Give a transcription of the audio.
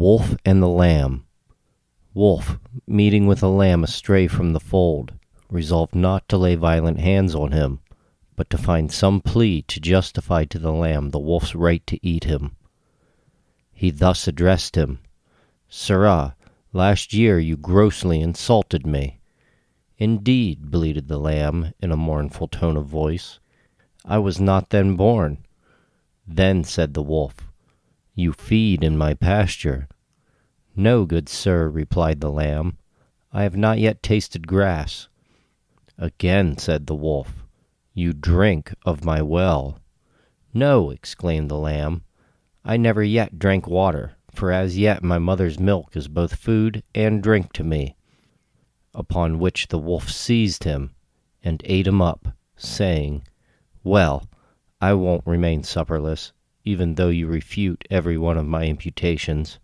wolf and the lamb. Wolf, meeting with a lamb astray from the fold, resolved not to lay violent hands on him, but to find some plea to justify to the lamb the wolf's right to eat him. He thus addressed him Sirrah, last year you grossly insulted me. Indeed, bleated the lamb in a mournful tone of voice, I was not then born. Then said the wolf, you feed in my pasture. No, good sir, replied the lamb. I have not yet tasted grass. Again, said the wolf, you drink of my well. No, exclaimed the lamb, I never yet drank water, for as yet my mother's milk is both food and drink to me. Upon which the wolf seized him and ate him up, saying, Well, I won't remain supperless even though you refute every one of my imputations.